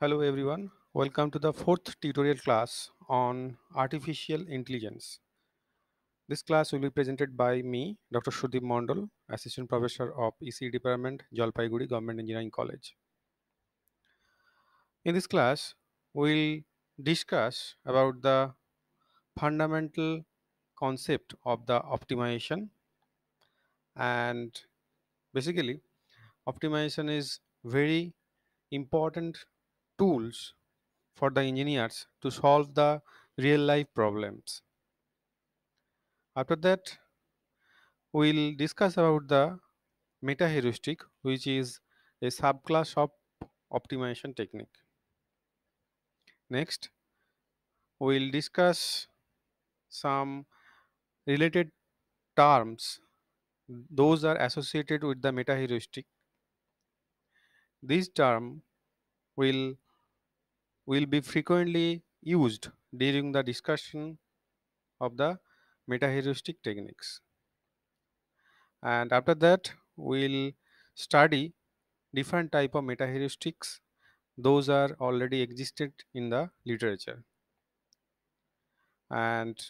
Hello everyone, welcome to the fourth tutorial class on Artificial Intelligence. This class will be presented by me, Dr. Shudip Mondal, Assistant Professor of EC Department, Jalpaiguri Government Engineering College. In this class, we'll discuss about the fundamental concept of the optimization and basically optimization is very important tools for the engineers to solve the real life problems. After that, we'll discuss about the meta heuristic, which is a subclass of optimization technique. Next, we'll discuss some related terms. Those are associated with the meta heuristic. This term will will be frequently used during the discussion of the metaheuristic techniques. And after that, we'll study different type of metaheuristics. Those are already existed in the literature. And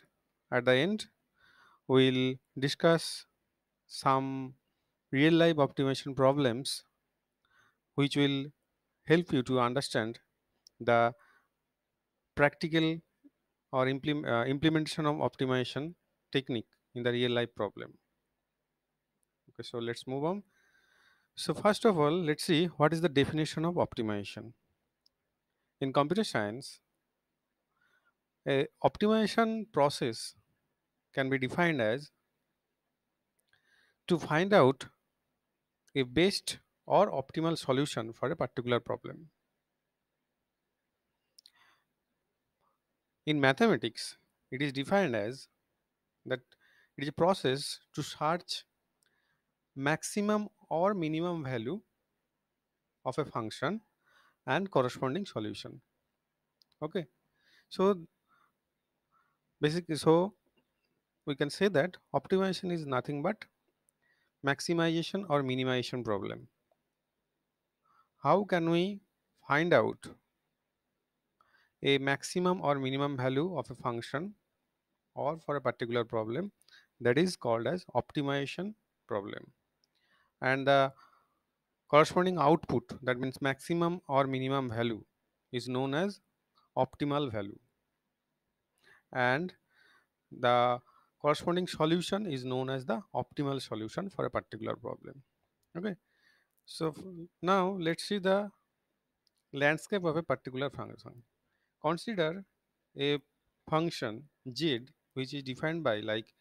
at the end, we'll discuss some real life optimization problems which will help you to understand the practical or implement, uh, implementation of optimization technique in the real life problem. Okay, so let's move on. So first of all, let's see what is the definition of optimization. In computer science, a optimization process can be defined as to find out a best or optimal solution for a particular problem. In mathematics, it is defined as that it is a process to search maximum or minimum value of a function and corresponding solution. Okay, so basically, so we can say that optimization is nothing but maximization or minimization problem. How can we find out a maximum or minimum value of a function or for a particular problem that is called as optimization problem and the corresponding output that means maximum or minimum value is known as optimal value and the corresponding solution is known as the optimal solution for a particular problem okay so now let's see the landscape of a particular function Consider a function z which is defined by like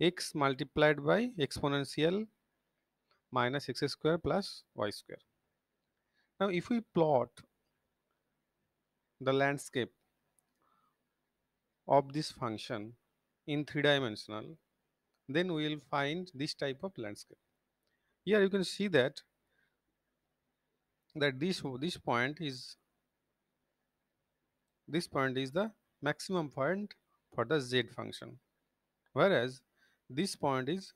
x multiplied by exponential minus x square plus y square. Now if we plot the landscape of this function in three dimensional then we will find this type of landscape. Here you can see that that this this point is this point is the maximum point for the z function whereas this point is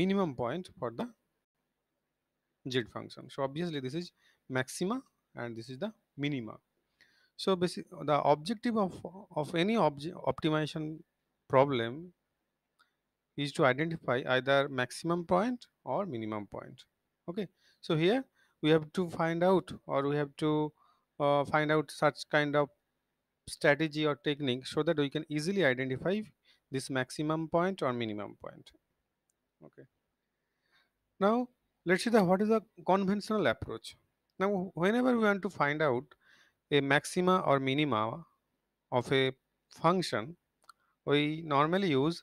minimum point for the z function so obviously this is maxima and this is the minima so basically the objective of of any object optimization problem is to identify either maximum point or minimum point okay so here we have to find out or we have to uh, find out such kind of strategy or technique so that we can easily identify this maximum point or minimum point okay now let's see the what is the conventional approach now whenever we want to find out a maxima or minima of a function we normally use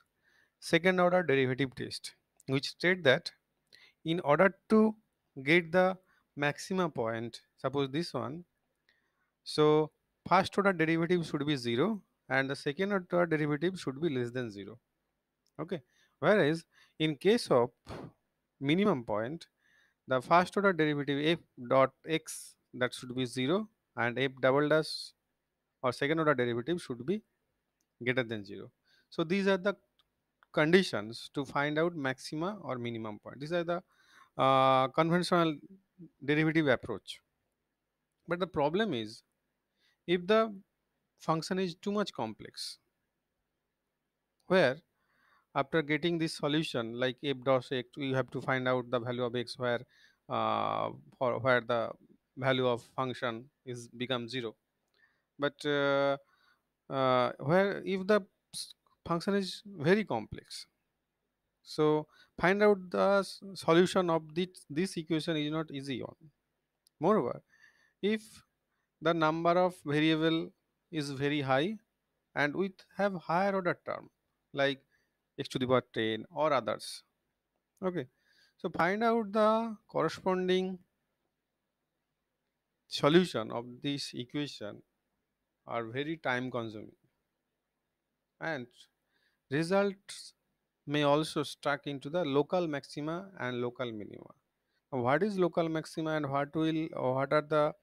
second order derivative test which state that in order to get the maxima point suppose this one so first order derivative should be 0 and the second order derivative should be less than 0. Okay. Whereas in case of minimum point, the first order derivative f dot x that should be 0 and f double dash or second order derivative should be greater than 0. So these are the conditions to find out maxima or minimum point. These are the uh, conventional derivative approach. But the problem is if the function is too much complex where after getting this solution like f dot x you have to find out the value of x where uh, for where the value of function is become zero but uh, uh, where if the function is very complex so find out the solution of this this equation is not easy on moreover if the number of variable is very high and we have higher order term like x to the power 10 or others okay so find out the corresponding solution of this equation are very time consuming and results may also stuck into the local maxima and local minima what is local maxima and what will what are the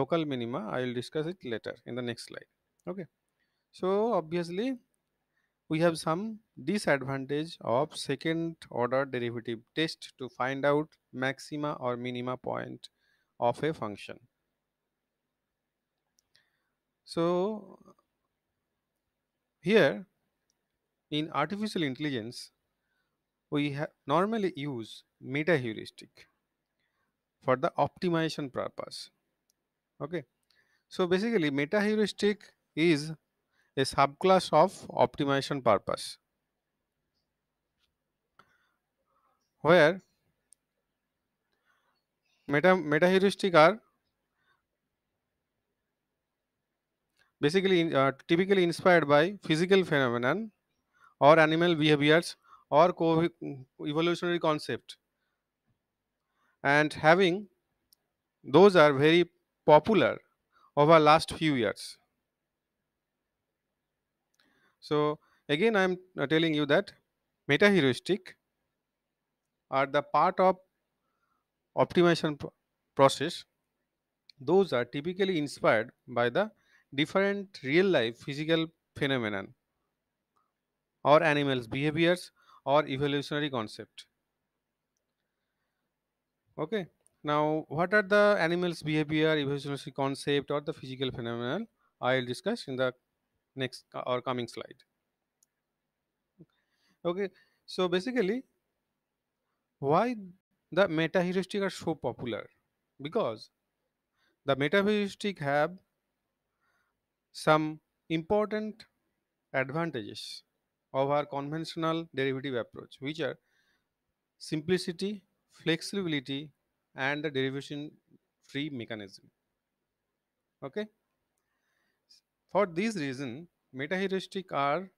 local minima i will discuss it later in the next slide okay so obviously we have some disadvantage of second order derivative test to find out maxima or minima point of a function so here in artificial intelligence we normally use meta heuristic for the optimization purpose okay so basically meta heuristic is a subclass of optimization purpose where meta meta heuristic are basically uh, typically inspired by physical phenomenon or animal behaviors or co evolutionary concept and having those are very popular over last few years so again i'm uh, telling you that meta heuristic are the part of optimization process those are typically inspired by the different real life physical phenomenon or animals behaviors or evolutionary concept okay now, what are the animal's behavior, evolutionary concept, or the physical phenomenon? I'll discuss in the next uh, or coming slide. Okay, so basically, why the meta-heuristic are so popular? Because the meta-heuristic have some important advantages of our conventional derivative approach, which are simplicity, flexibility, and the derivation free mechanism okay for this reason metaheuristic are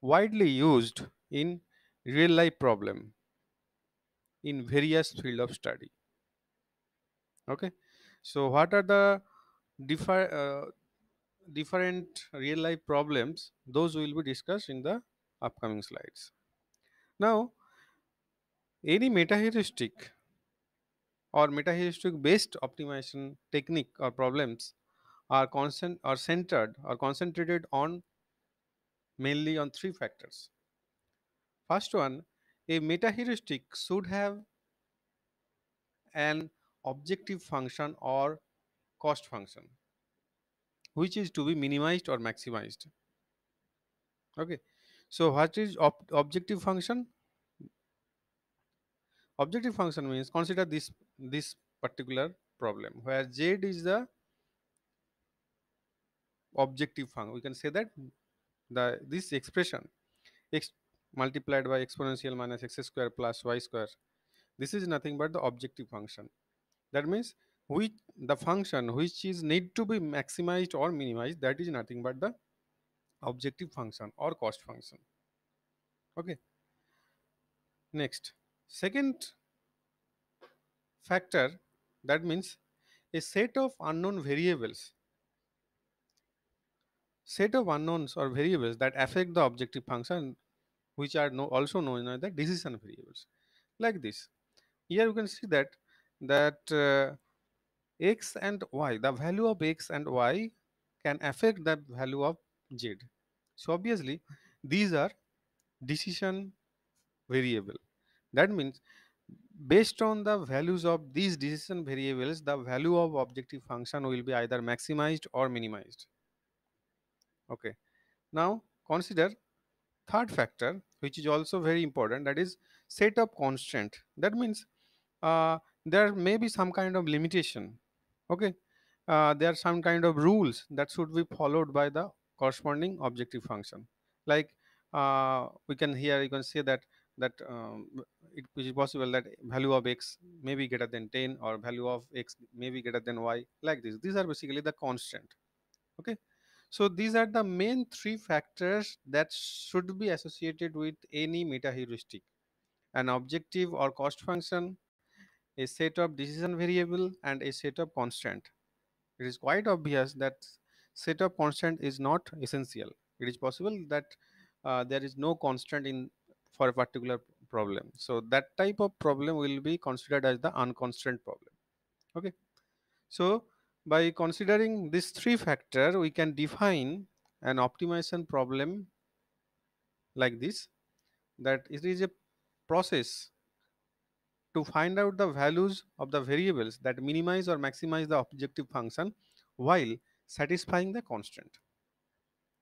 widely used in real life problem in various field of study okay so what are the differ, uh, different real life problems those will be discussed in the upcoming slides now any metaheuristic or metaheuristic based optimization technique or problems are constant or centered or concentrated on mainly on three factors. First one, a metaheuristic should have an objective function or cost function which is to be minimized or maximized okay so what is objective function objective function means consider this this particular problem where z is the objective function we can say that the this expression x multiplied by exponential minus x square plus y square this is nothing but the objective function that means which the function which is need to be maximized or minimized that is nothing but the objective function or cost function okay next second factor, that means a set of unknown variables, set of unknowns or variables that affect the objective function, which are no, also known as the decision variables, like this. Here you can see that that uh, x and y, the value of x and y can affect the value of z. So obviously, these are decision variable. That means based on the values of these decision variables the value of objective function will be either maximized or minimized okay now consider third factor which is also very important that is set of constraint that means uh, there may be some kind of limitation okay uh, there are some kind of rules that should be followed by the corresponding objective function like uh, we can here you can say that that um, it is possible that value of x may be greater than 10 or value of x may be greater than y like this these are basically the constant okay so these are the main three factors that should be associated with any meta heuristic an objective or cost function a set of decision variable and a set of constant it is quite obvious that set of constant is not essential it is possible that uh, there is no constant in for a particular problem so that type of problem will be considered as the unconstrained problem okay so by considering this three factor we can define an optimization problem like this that it is a process to find out the values of the variables that minimize or maximize the objective function while satisfying the constraint.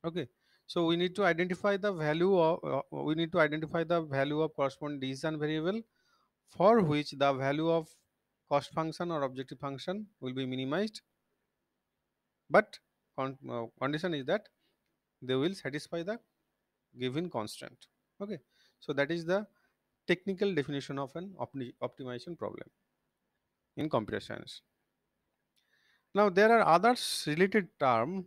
okay so we need to identify the value of uh, uh, we need to identify the value of corresponding decision variable for which the value of cost function or objective function will be minimized. But con uh, condition is that they will satisfy the given constraint. Okay, so that is the technical definition of an op optimization problem in computer science. Now there are others related term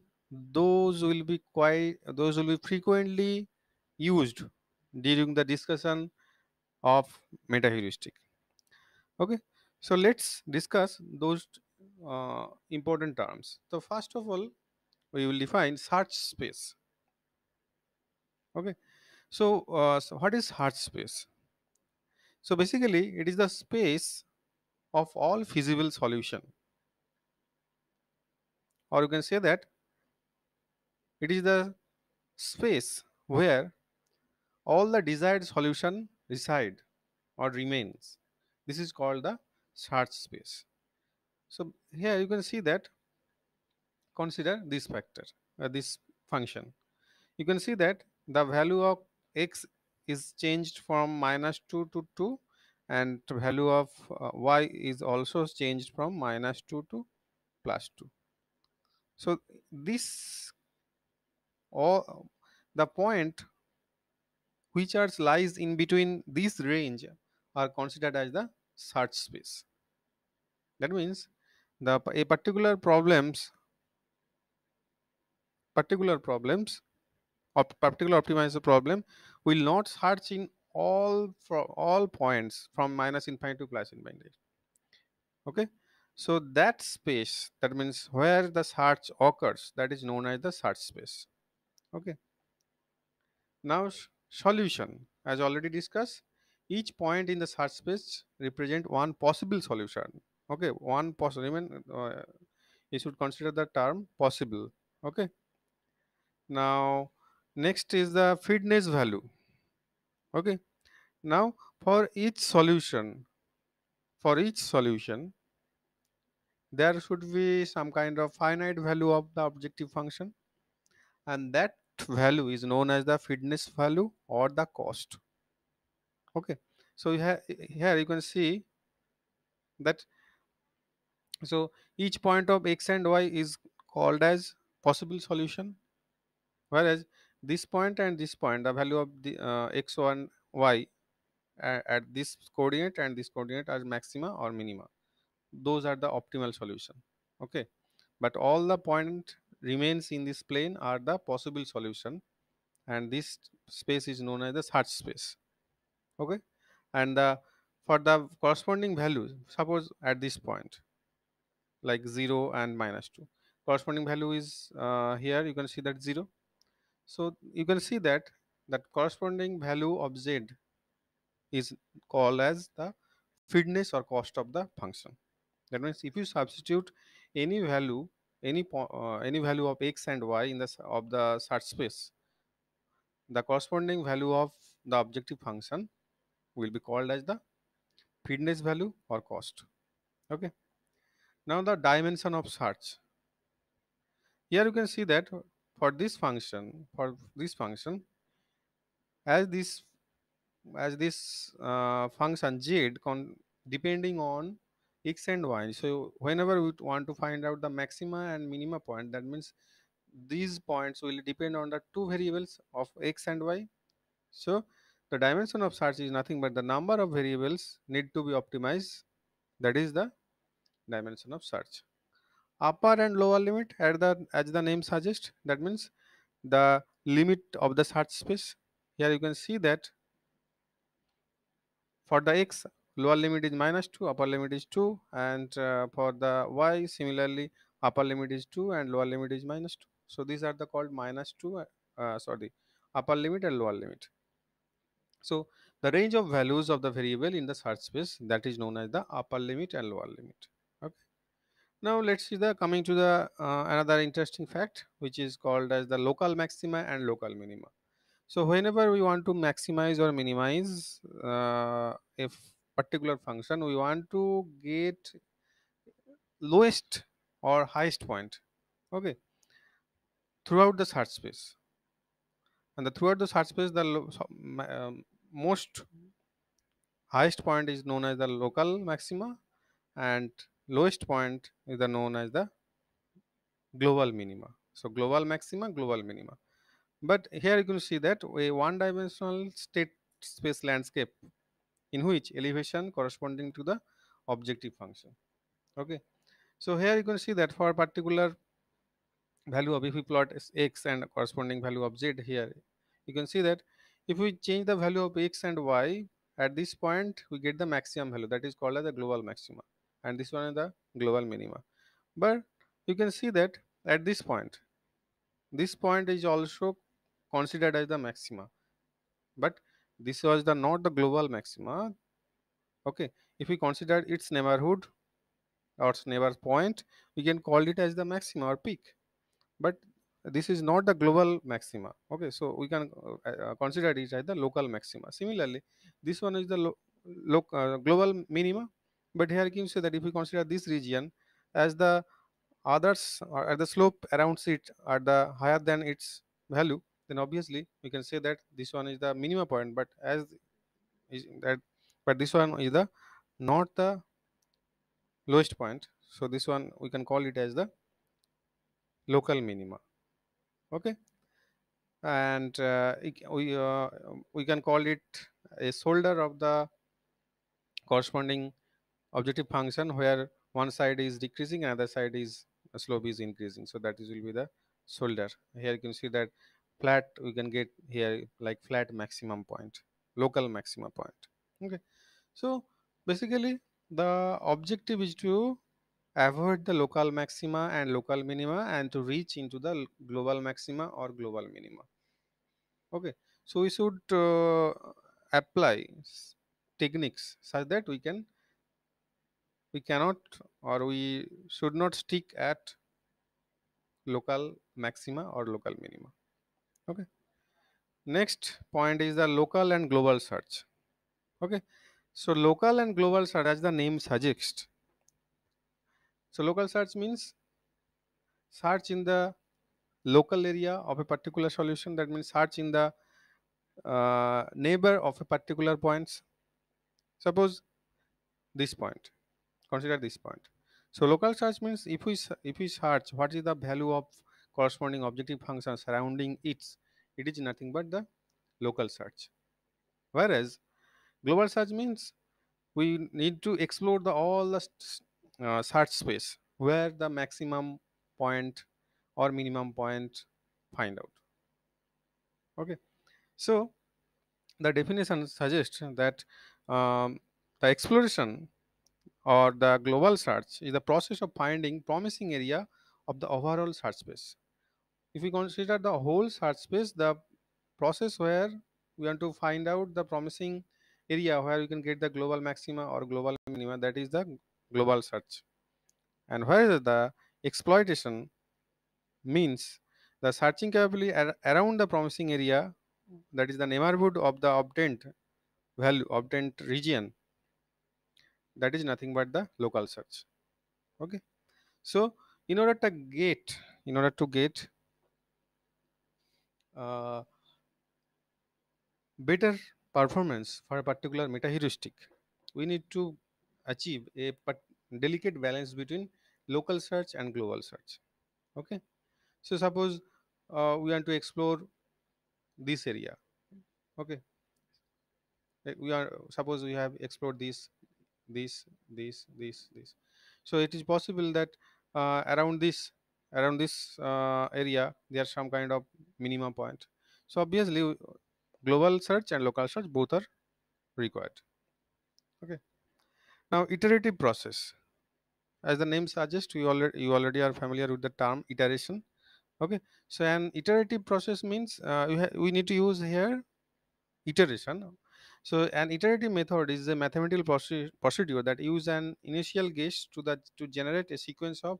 those will be quite those will be frequently used during the discussion of meta heuristic okay so let's discuss those uh, important terms so first of all we will define search space okay so, uh, so what is search space so basically it is the space of all feasible solution or you can say that it is the space where all the desired solution reside or remains. This is called the search space. So here you can see that consider this factor, uh, this function. You can see that the value of x is changed from minus 2 to 2 and value of uh, y is also changed from minus 2 to plus 2. So this or the point which are lies in between this range are considered as the search space that means the a particular problems particular problems or particular optimizer problem will not search in all from all points from minus infinity to plus infinity okay so that space that means where the search occurs that is known as the search space okay now solution as already discussed each point in the search space represent one possible solution okay one possible even uh, you should consider the term possible okay now next is the fitness value okay now for each solution for each solution there should be some kind of finite value of the objective function and that value is known as the fitness value or the cost okay so here, here you can see that so each point of x and y is called as possible solution whereas this point and this point the value of the uh, x1 y at this coordinate and this coordinate as maxima or minima those are the optimal solution okay but all the point remains in this plane are the possible solution and this space is known as the search space okay and the for the corresponding values suppose at this point like 0 and minus 2 corresponding value is uh, here you can see that 0 so you can see that that corresponding value of z is called as the fitness or cost of the function that means if you substitute any value any uh, any value of x and y in the of the search space the corresponding value of the objective function will be called as the fitness value or cost okay now the dimension of search here you can see that for this function for this function as this as this uh, function z depending on x and y so whenever we want to find out the maxima and minima point that means these points will depend on the two variables of x and y so the dimension of search is nothing but the number of variables need to be optimized that is the dimension of search upper and lower limit at the as the name suggests that means the limit of the search space here you can see that for the x lower limit is minus 2 upper limit is 2 and uh, for the y similarly upper limit is 2 and lower limit is minus 2 so these are the called minus 2 uh, uh, sorry upper limit and lower limit so the range of values of the variable in the search space that is known as the upper limit and lower limit okay now let's see the coming to the uh, another interesting fact which is called as the local maxima and local minima so whenever we want to maximize or minimize uh, if particular function we want to get lowest or highest point okay throughout the search space and the throughout the search space the um, most highest point is known as the local maxima and lowest point is the known as the global minima so global maxima global minima but here you can see that a one dimensional state space landscape in which elevation corresponding to the objective function okay so here you can see that for a particular value of if we plot x and corresponding value of z here you can see that if we change the value of x and y at this point we get the maximum value that is called as the global maxima and this one is the global minima but you can see that at this point this point is also considered as the maxima but this was the not the global maxima okay if we consider its neighborhood or its neighbor point we can call it as the maxima or peak but this is not the global maxima okay so we can uh, uh, consider it as the local maxima similarly this one is the lo uh, global minima but here can say that if we consider this region as the others or uh, at the slope around it are the higher than its value then obviously we can say that this one is the minimum point but as is that but this one is the not the lowest point so this one we can call it as the local minima okay and uh, we uh, we can call it a shoulder of the corresponding objective function where one side is decreasing another side is uh, slope is increasing so that is will be the shoulder. here you can see that flat we can get here like flat maximum point local maximum point okay so basically the objective is to avoid the local maxima and local minima and to reach into the global maxima or global minima okay so we should uh, apply techniques such that we can we cannot or we should not stick at local maxima or local minima okay next point is the local and global search okay so local and global search as the name suggests so local search means search in the local area of a particular solution that means search in the uh, neighbor of a particular points suppose this point consider this point so local search means if we if we search what is the value of corresponding objective function surrounding it, it is nothing but the local search. Whereas global search means we need to explore the all the uh, search space where the maximum point or minimum point find out. Okay, so the definition suggests that um, the exploration or the global search is the process of finding promising area of the overall search space if we consider the whole search space the process where we want to find out the promising area where we can get the global maxima or global minima that is the global search and where is the exploitation means the searching capability around the promising area that is the neighborhood of the obtained value obtained region that is nothing but the local search okay so in order to get in order to get uh, better performance for a particular meta heuristic we need to achieve a delicate balance between local search and global search okay so suppose uh, we want to explore this area okay eh, we are suppose we have explored this this this this this so it is possible that uh, around this around this uh, area are some kind of minimum point so obviously uh, global search and local search both are required okay now iterative process as the name suggests you already you already are familiar with the term iteration okay so an iterative process means uh, we need to use here iteration so an iterative method is a mathematical procedure that use an initial guess to that to generate a sequence of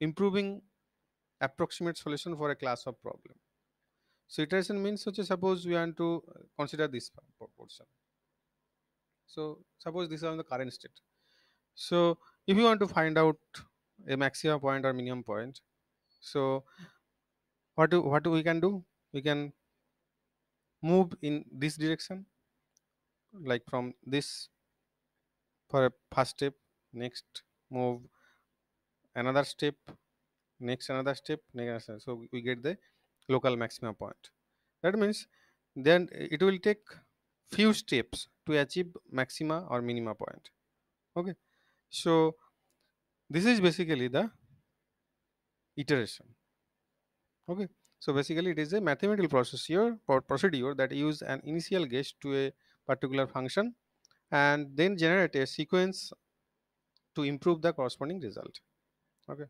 improving approximate solution for a class of problem. So iteration means such suppose we want to uh, consider this portion. So suppose these are the current state. So if you want to find out a maximum point or minimum point, so what do what do we can do? We can move in this direction, like from this for a first step, next move another step next another step so we get the local maximum point that means then it will take few steps to achieve maxima or minima point okay so this is basically the iteration okay so basically it is a mathematical here or procedure that use an initial guess to a particular function and then generate a sequence to improve the corresponding result okay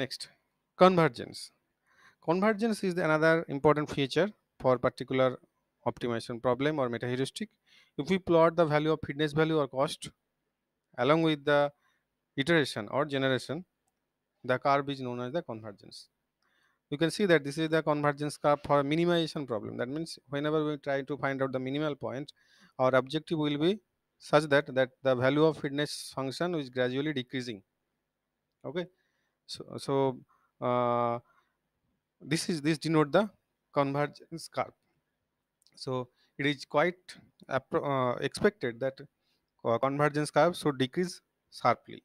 next convergence convergence is another important feature for particular optimization problem or meta heuristic if we plot the value of fitness value or cost along with the iteration or generation the curve is known as the convergence you can see that this is the convergence curve for minimization problem that means whenever we try to find out the minimal point our objective will be such that that the value of fitness function is gradually decreasing okay so so uh, this is this denote the convergence curve so it is quite uh, expected that uh, convergence curve should decrease sharply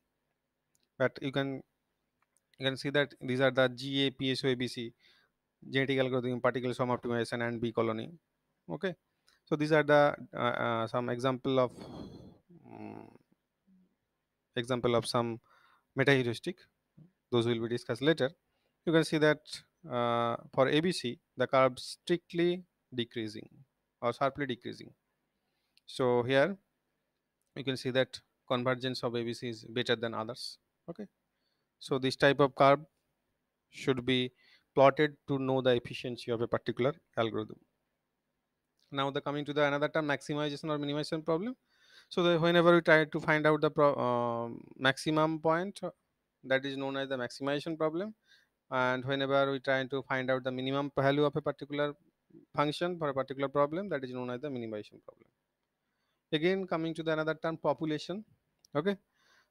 but you can you can see that these are the GA, PSO, ABC, genetic algorithm, particle swarm optimization, and B colony. Okay, so these are the uh, uh, some example of um, example of some meta heuristic those will be discussed later you can see that uh, for abc the curve strictly decreasing or sharply decreasing so here you can see that convergence of abc is better than others okay so this type of curve should be plotted to know the efficiency of a particular algorithm now the coming to the another term maximization or minimization problem so the, whenever we try to find out the uh, maximum point uh, that is known as the maximization problem and whenever we try to find out the minimum value of a particular function for a particular problem that is known as the minimization problem again coming to the another term population okay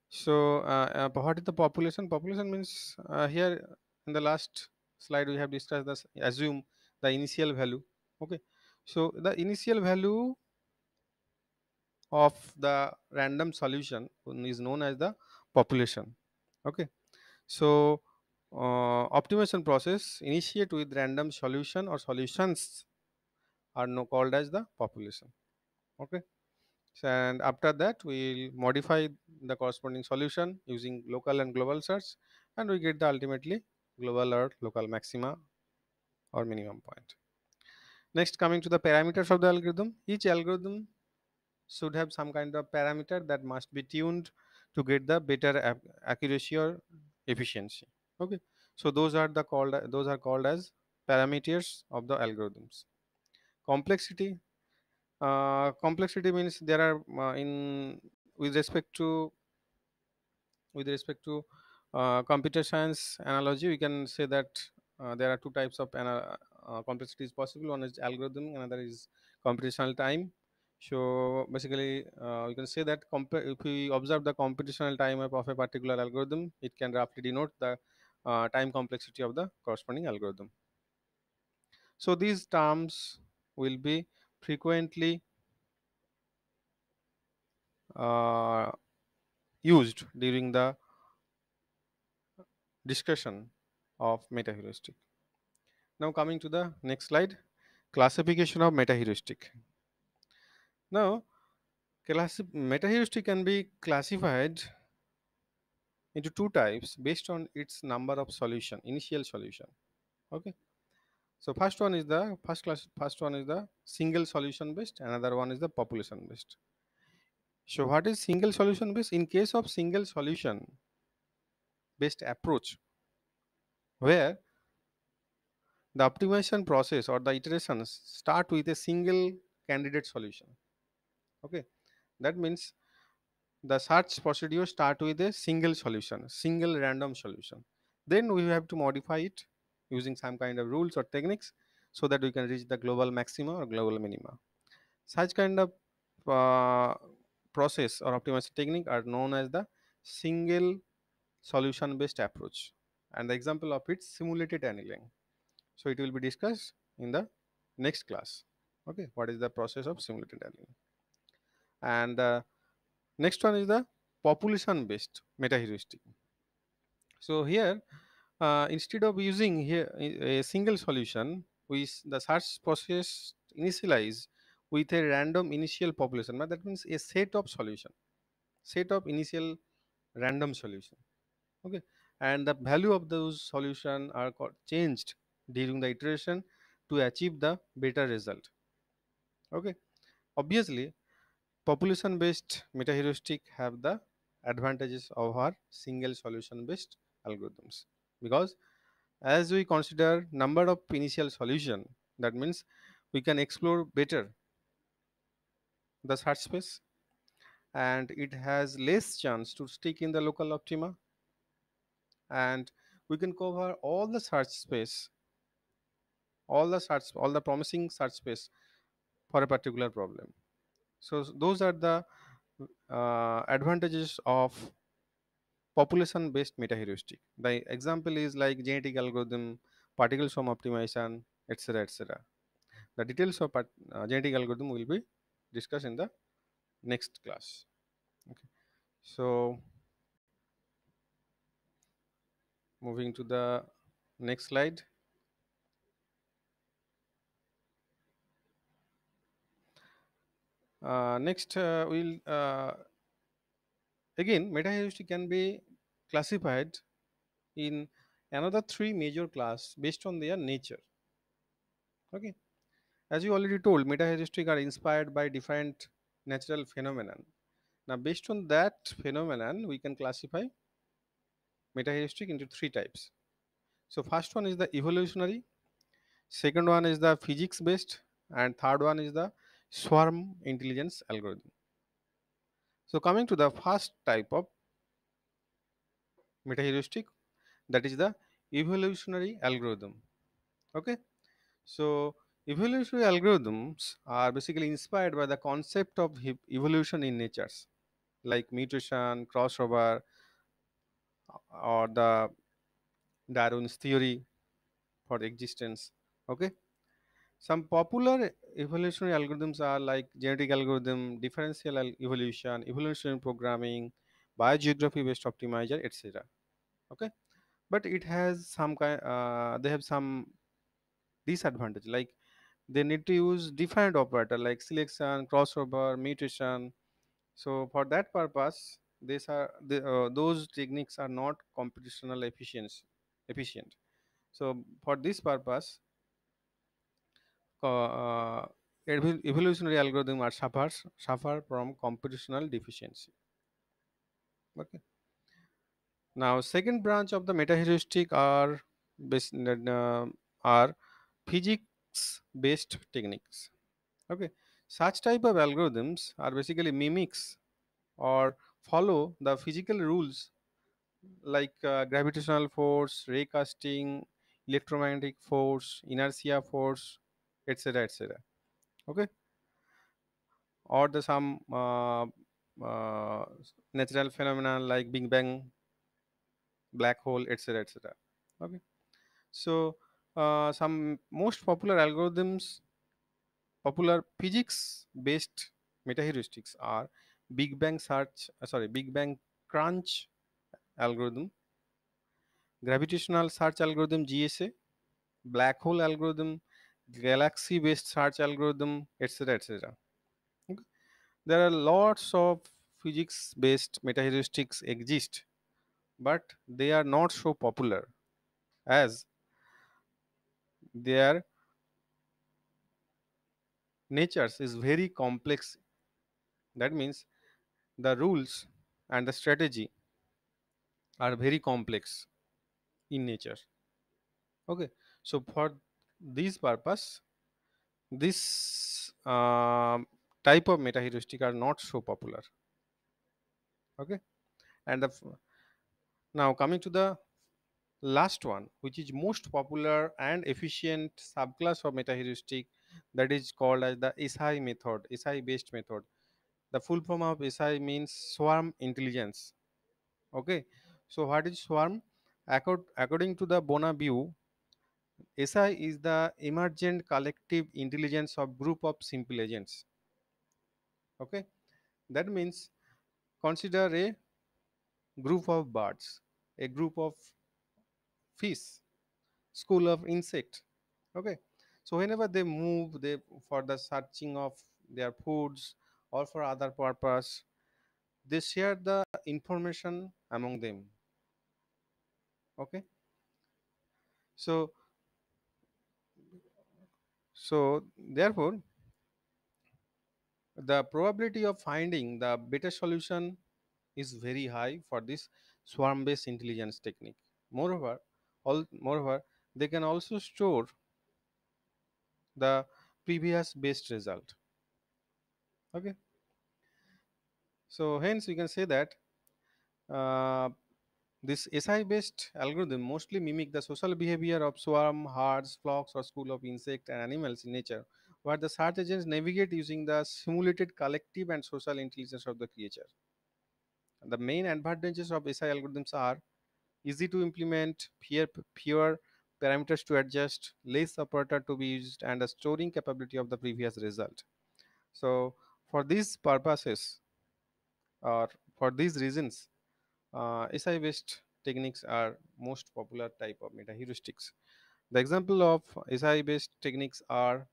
so uh, uh, what is the population population means uh, here in the last slide we have discussed this assume the initial value okay so the initial value of the random solution is known as the population okay so uh, optimization process initiate with random solution or solutions are now called as the population okay so, and after that we'll modify the corresponding solution using local and global search and we get the ultimately global or local maxima or minimum point next coming to the parameters of the algorithm each algorithm should have some kind of parameter that must be tuned to get the better accuracy or efficiency okay so those are the called those are called as parameters of the algorithms complexity uh, complexity means there are uh, in with respect to with respect to uh, computer science analogy we can say that uh, there are two types of uh, complexities possible one is algorithm another is computational time so basically, uh, you can say that if we observe the computational time of a particular algorithm, it can roughly denote the uh, time complexity of the corresponding algorithm. So these terms will be frequently uh, used during the discussion of metaheuristic. Now coming to the next slide, classification of metaheuristic. Now, classi- metaheuristic can be classified into two types based on its number of solution, initial solution. Okay. So first one is the first class. First one is the single solution based. Another one is the population based. So what is single solution based? In case of single solution based approach, where the optimization process or the iterations start with a single candidate solution okay that means the search procedure start with a single solution single random solution then we have to modify it using some kind of rules or techniques so that we can reach the global maxima or global minima such kind of uh, process or optimization technique are known as the single solution based approach and the example of it simulated annealing so it will be discussed in the next class okay what is the process of simulated annealing and uh, next one is the population based meta heuristic so here uh, instead of using here a single solution we the search process initialize with a random initial population that means a set of solution set of initial random solution okay and the value of those solution are changed during the iteration to achieve the better result okay obviously population based metaheuristic have the advantages of our single solution based algorithms because as we consider number of initial solution that means we can explore better the search space and it has less chance to stick in the local optima and we can cover all the search space all the search all the promising search space for a particular problem so those are the uh, advantages of population based meta heuristic the example is like genetic algorithm particle swarm optimization etc etc the details of part, uh, genetic algorithm will be discussed in the next class okay so moving to the next slide Uh, next, uh, we'll uh, again meta-heuristic can be classified in another three major class based on their nature. Okay, as you already told, meta-heuristic are inspired by different natural phenomenon. Now, based on that phenomenon, we can classify meta-heuristic into three types. So, first one is the evolutionary, second one is the physics based, and third one is the swarm intelligence algorithm. So coming to the first type of meta heuristic that is the evolutionary algorithm. Okay. So evolutionary algorithms are basically inspired by the concept of evolution in natures like mutation, crossover or the Darwin's theory for existence. Okay. Some popular evolutionary algorithms are like genetic algorithm, differential evolution, evolutionary programming, biogeography based optimizer, etc. Okay, but it has some kind. Uh, they have some disadvantage like they need to use defined operator like selection, crossover, mutation. So for that purpose, these are the, uh, those techniques are not computational efficient. Efficient. So for this purpose, uh, evolutionary algorithm are suffers suffer from computational deficiency okay now second branch of the metaheuristic are based, uh, are physics based techniques okay such type of algorithms are basically mimics or follow the physical rules like uh, gravitational force ray casting electromagnetic force inertia force etc etc okay or the some uh, uh, natural phenomena like big bang black hole etc etc okay so uh, some most popular algorithms popular physics based meta heuristics are big bang search uh, sorry big bang crunch algorithm gravitational search algorithm gsa black hole algorithm galaxy based search algorithm etc etc there are lots of physics based metaheuristics exist but they are not so popular as their natures is very complex that means the rules and the strategy are very complex in nature okay so for this purpose this uh, type of meta heuristic are not so popular okay and the now coming to the last one which is most popular and efficient subclass of meta heuristic that is called as the SI method SI based method the full form of SI means swarm intelligence okay so what is swarm according to the bona view SI is the emergent collective intelligence of group of simple agents. Okay, that means consider a group of birds, a group of fish, school of insect. Okay, so whenever they move, they for the searching of their foods or for other purpose, they share the information among them. Okay, so so therefore, the probability of finding the better solution is very high for this swarm-based intelligence technique. Moreover, all moreover, they can also store the previous best result. Okay. So hence we can say that uh, this SI-based algorithm mostly mimic the social behavior of swarm, herds, flocks, or school of insect and animals in nature, where the search agents navigate using the simulated collective and social intelligence of the creature. The main advantages of SI algorithms are easy to implement, fewer, fewer parameters to adjust, less operator to be used, and the storing capability of the previous result. So for these purposes, or for these reasons, uh, SI-based techniques are most popular type of meta heuristics. The example of SI-based techniques are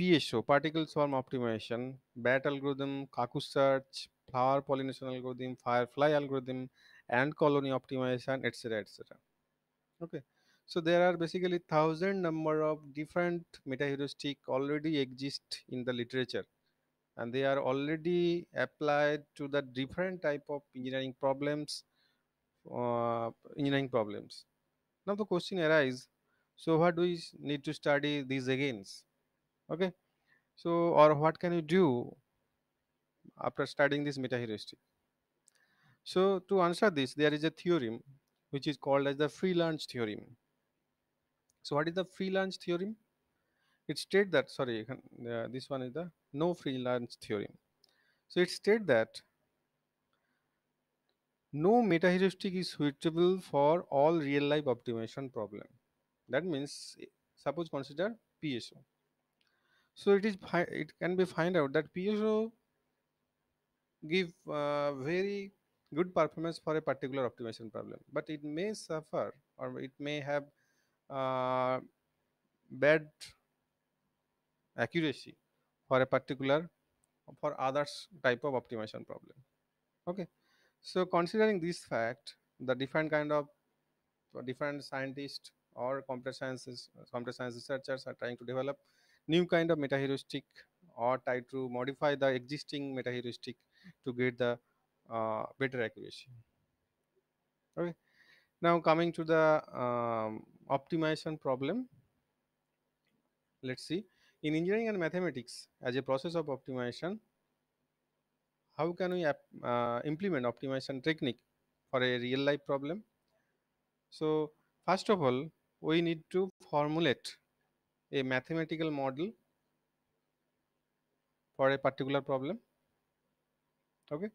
PSO, particle swarm optimization, BAT algorithm, Kaku search, flower pollination algorithm, firefly algorithm, and colony optimization, etc. etc. Okay, so there are basically thousand number of different meta heuristic already exist in the literature and they are already applied to the different type of engineering problems uh, engineering problems now the question arises so what do we need to study these against okay so or what can you do after studying this meta heuristic so to answer this there is a theorem which is called as the free lunch theorem so what is the free lunch theorem it states that sorry uh, this one is the no freelance theorem so it states that no meta heuristic is suitable for all real life optimization problem that means suppose consider pso so it is it can be find out that pso give uh, very good performance for a particular optimization problem but it may suffer or it may have uh, bad accuracy for a particular for others type of optimization problem okay so considering this fact the different kind of different scientists or computer sciences computer science researchers are trying to develop new kind of meta heuristic or try to modify the existing meta heuristic to get the uh, better accuracy okay now coming to the um, optimization problem let's see in engineering and mathematics, as a process of optimization, how can we uh, implement optimization technique for a real life problem? So first of all, we need to formulate a mathematical model for a particular problem. Okay,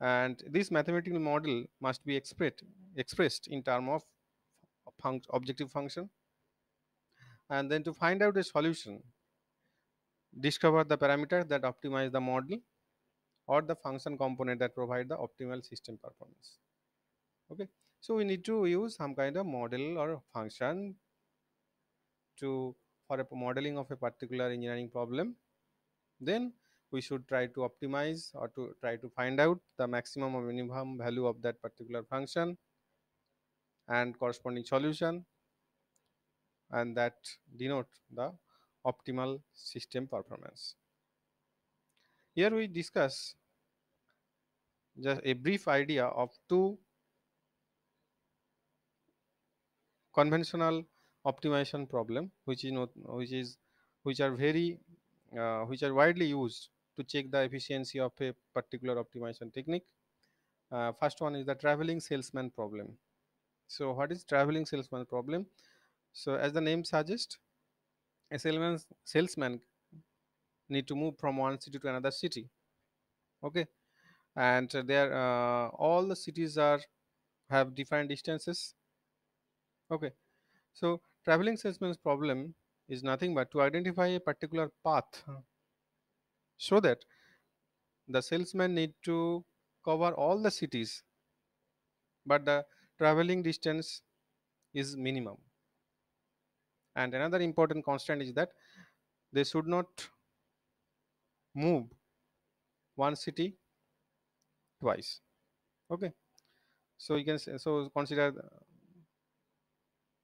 and this mathematical model must be expressed expressed in term of objective function and then to find out a solution discover the parameters that optimize the model or the function component that provide the optimal system performance okay so we need to use some kind of model or function to for a modeling of a particular engineering problem then we should try to optimize or to try to find out the maximum or minimum value of that particular function and corresponding solution and that denote the optimal system performance. Here we discuss just a brief idea of two conventional optimization problem which is not, which is which are very uh, which are widely used to check the efficiency of a particular optimization technique uh, first one is the traveling salesman problem so what is traveling salesman problem so as the name suggests a salesman salesman need to move from one city to another city okay and there uh, all the cities are have different distances okay so traveling salesman's problem is nothing but to identify a particular path so that the salesman need to cover all the cities but the traveling distance is minimum and another important constant is that they should not move one city twice. Okay. So you can so consider uh,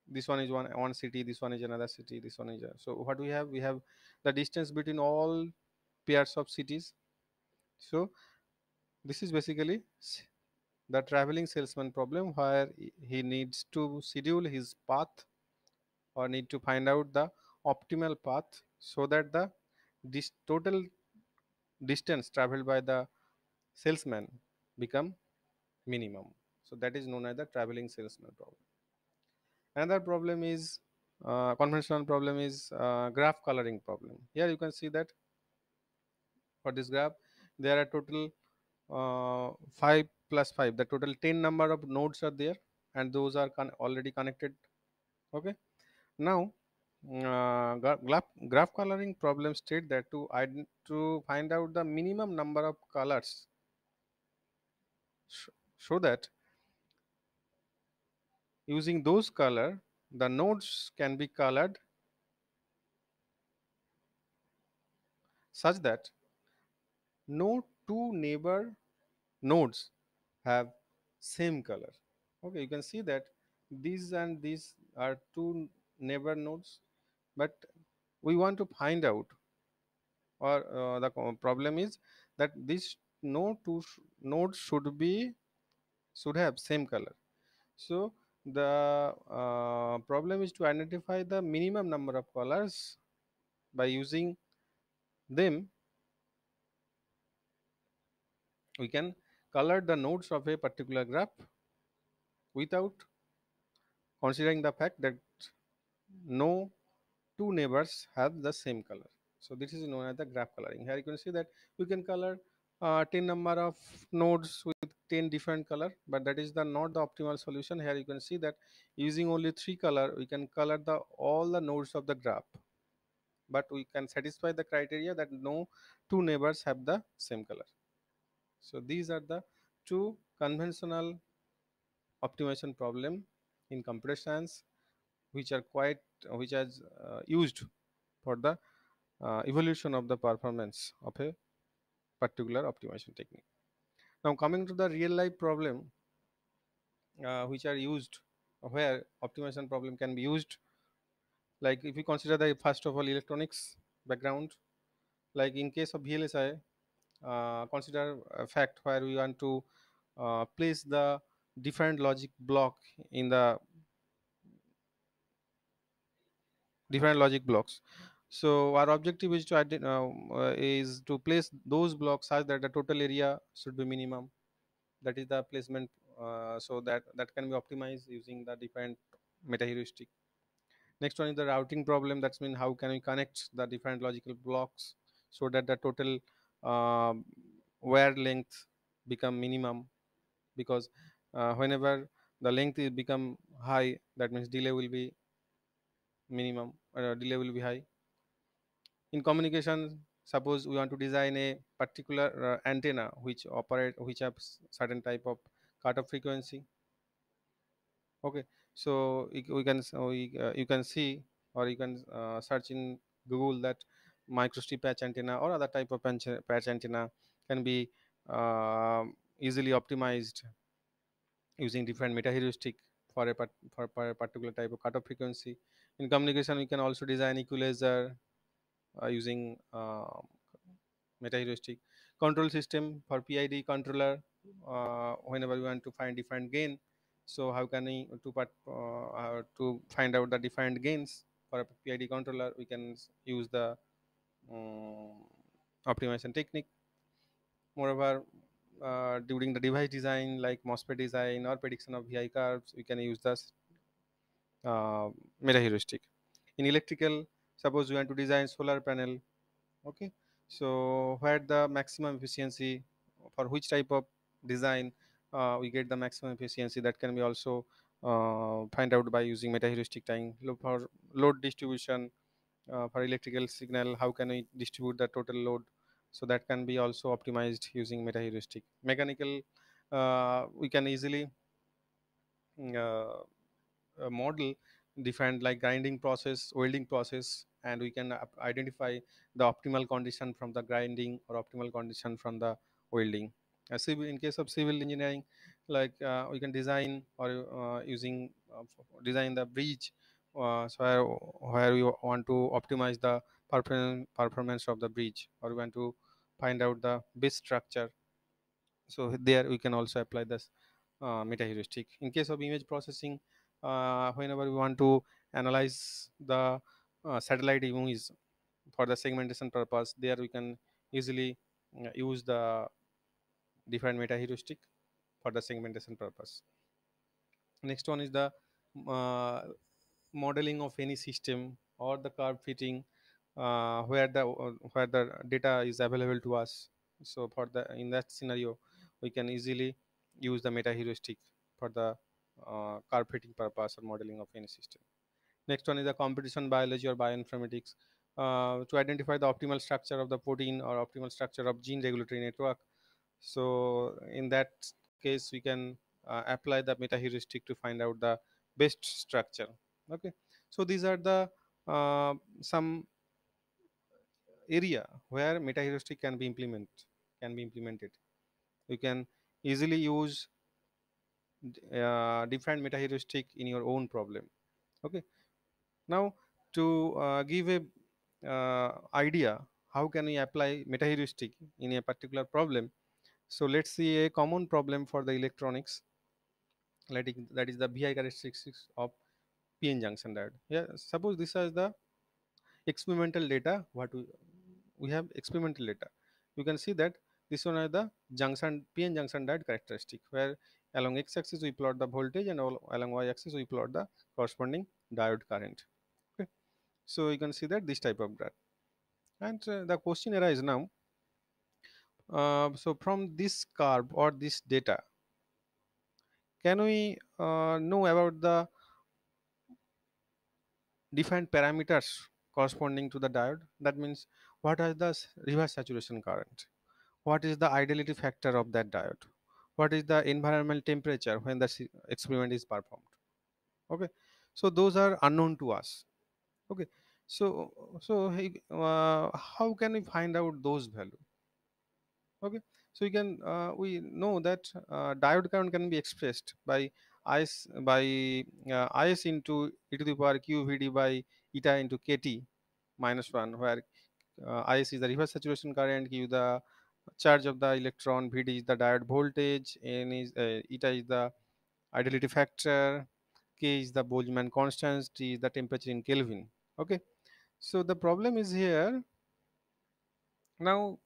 this one is one one city, this one is another city, this one is so what we have we have the distance between all pairs of cities. So this is basically the traveling salesman problem where he needs to schedule his path or need to find out the optimal path so that the this total distance traveled by the salesman become minimum so that is known as the traveling salesman problem another problem is uh, conventional problem is uh, graph coloring problem here you can see that for this graph there are total uh, 5 plus 5 the total 10 number of nodes are there and those are con already connected okay now, uh, graph, graph coloring problem state that to, to find out the minimum number of colors sh so that using those color the nodes can be colored such that no two neighbor nodes have same color okay you can see that these and these are two neighbor nodes but we want to find out or uh, the problem is that these node two nodes should be should have same color so the uh, problem is to identify the minimum number of colors by using them we can color the nodes of a particular graph without considering the fact that no two neighbors have the same color. So this is known as the graph coloring. Here you can see that you can color uh, 10 number of nodes with 10 different color, but that is the not the optimal solution. Here you can see that using only three color, we can color the all the nodes of the graph. But we can satisfy the criteria that no two neighbors have the same color. So these are the two conventional optimization problem in computer science which are quite uh, which are uh, used for the uh, evolution of the performance of a particular optimization technique. Now coming to the real life problem which are used where optimization problem can be used like if you consider the first of all electronics background like in case of VLSI uh, consider a fact where we want to uh, place the different logic block in the different logic blocks so our objective is to uh, um, uh, is to place those blocks such that the total area should be minimum that is the placement uh, so that that can be optimized using the different meta heuristic next one is the routing problem that's mean how can we connect the different logical blocks so that the total uh, um, wire length become minimum because uh, whenever the length is become high that means delay will be minimum uh, delay will be high in communication suppose we want to design a particular uh, antenna which operate which have certain type of cutoff frequency okay so we can we, uh, you can see or you can uh, search in google that microstrip patch antenna or other type of patch, antenna can be um, easily optimized using different meta heuristic for a, for, for a particular type of cutoff frequency in communication we can also design equalizer uh, using uh, um, meta heuristic control system for PID controller uh, whenever we want to find different gain so how can we to part uh, to find out the defined gains for a PID controller we can use the um, optimization technique moreover uh, during the device design like MOSFET design or prediction of VI curves we can use this uh, meta heuristic in electrical suppose you want to design solar panel okay so where the maximum efficiency for which type of design uh, we get the maximum efficiency that can be also uh, find out by using meta heuristic time for load distribution uh, for electrical signal how can we distribute the total load so that can be also optimized using meta heuristic mechanical uh, we can easily mm, uh, uh, model defined like grinding process, welding process, and we can identify the optimal condition from the grinding or optimal condition from the welding. Uh, civil, in case of civil engineering, like uh, we can design or uh, using uh, design the bridge, uh, so where, where we want to optimize the perform performance of the bridge, or we want to find out the base structure. So there we can also apply this uh, meta heuristic. In case of image processing, uh, whenever we want to analyze the uh, satellite images for the segmentation purpose there we can easily uh, use the different meta heuristic for the segmentation purpose next one is the uh, modeling of any system or the curve fitting uh, where the where the data is available to us so for the in that scenario we can easily use the meta heuristic for the uh, carpeting purpose or modeling of any system. Next one is the competition biology or bioinformatics. Uh, to identify the optimal structure of the protein or optimal structure of gene regulatory network. So in that case, we can uh, apply the meta heuristic to find out the best structure. Okay, so these are the uh, some area where meta heuristic can be implement can be implemented. You can easily use uh, Define meta heuristic in your own problem okay now to uh, give a uh, idea how can we apply meta heuristic in a particular problem so let's see a common problem for the electronics that is, that is the vi characteristics of pn junction diode yeah suppose this is the experimental data what we, we have experimental data you can see that this one is the junction pn junction diode characteristic where Along x-axis we plot the voltage and along y-axis we plot the corresponding diode current. Okay. So you can see that this type of graph. And uh, the question arises now. Uh, so from this curve or this data, can we uh, know about the different parameters corresponding to the diode? That means what are the reverse saturation current? What is the ideality factor of that diode? what is the environment temperature when the experiment is performed okay so those are unknown to us okay so so uh, how can we find out those value okay so we can uh, we know that uh, diode current can be expressed by is by uh, is into e to the power qvd by eta into kt minus 1 where uh, is is the reverse saturation current q the charge of the electron Vd is the diode voltage N is uh, eta is the ideality factor K is the Boltzmann constant T is the temperature in Kelvin okay so the problem is here now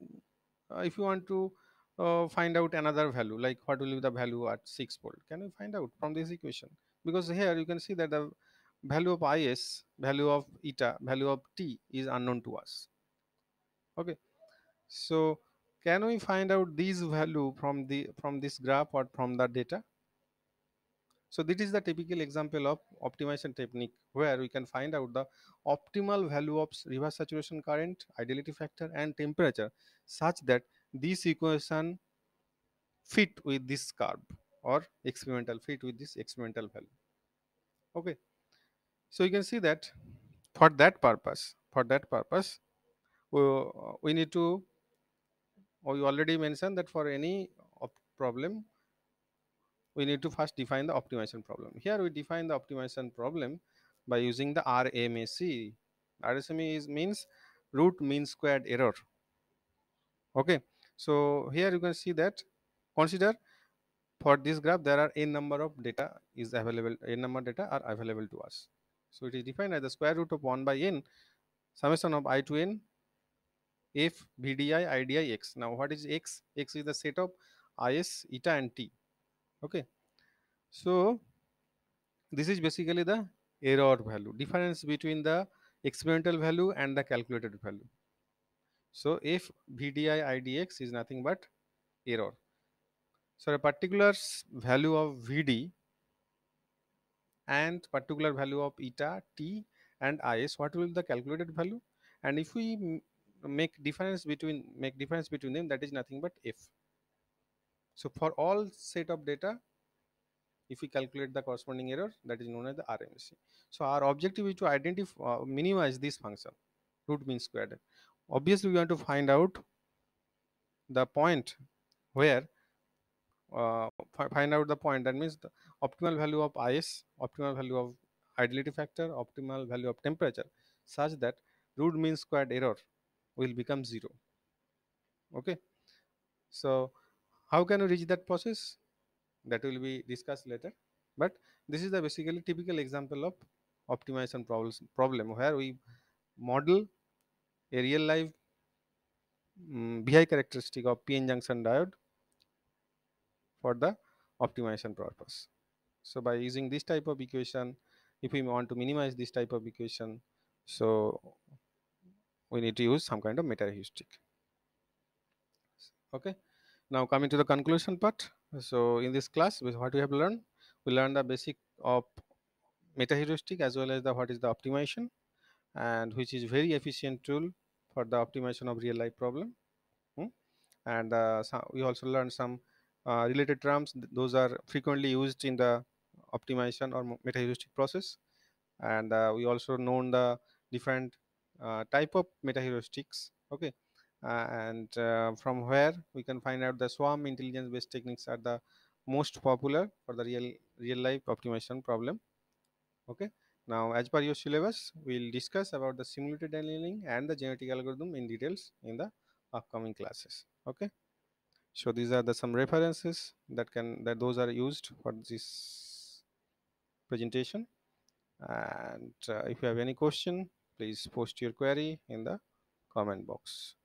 uh, if you want to uh, find out another value like what will be the value at 6 volt can you find out from this equation because here you can see that the value of is value of eta value of t is unknown to us okay so can we find out these value from the from this graph or from the data so this is the typical example of optimization technique where we can find out the optimal value of reverse saturation current, ideality factor and temperature such that this equation fit with this curve or experimental fit with this experimental value. Okay. So you can see that for that purpose, for that purpose, we, we need to or you already mentioned that for any problem we need to first define the optimization problem here we define the optimization problem by using the RMAC RSME is means root mean squared error okay so here you can see that consider for this graph there are n number of data is available n number data are available to us so it is defined as the square root of 1 by n summation of i to n f vdi idi x now what is x x is the set of is eta and t okay so this is basically the error value difference between the experimental value and the calculated value so if vdi idx is nothing but error so a particular value of vd and particular value of eta t and is what will be the calculated value and if we make difference between make difference between them that is nothing but f so for all set of data if we calculate the corresponding error that is known as the RMC. So our objective is to identify uh, minimize this function root mean squared. Obviously we want to find out the point where uh, find out the point that means the optimal value of IS, optimal value of idlity factor, optimal value of temperature such that root mean squared error will become zero okay so how can you reach that process that will be discussed later but this is the basically typical example of optimization problems problem where we model a real life um, characteristic of PN junction diode for the optimization purpose. So by using this type of equation, if we want to minimize this type of equation, so we need to use some kind of meta heuristic okay now coming to the conclusion part so in this class with what we have learned we learned the basic of meta heuristic as well as the what is the optimization and which is very efficient tool for the optimization of real life problem hmm? and uh, so we also learned some uh, related terms those are frequently used in the optimization or meta heuristic process and uh, we also known the different uh, type of metaheuristics, okay uh, and uh, from where we can find out the swarm intelligence based techniques are the most popular for the real real life optimization problem okay now as per your syllabus we'll discuss about the simulated annealing and the genetic algorithm in details in the upcoming classes okay so these are the some references that can that those are used for this presentation and uh, if you have any question please post your query in the comment box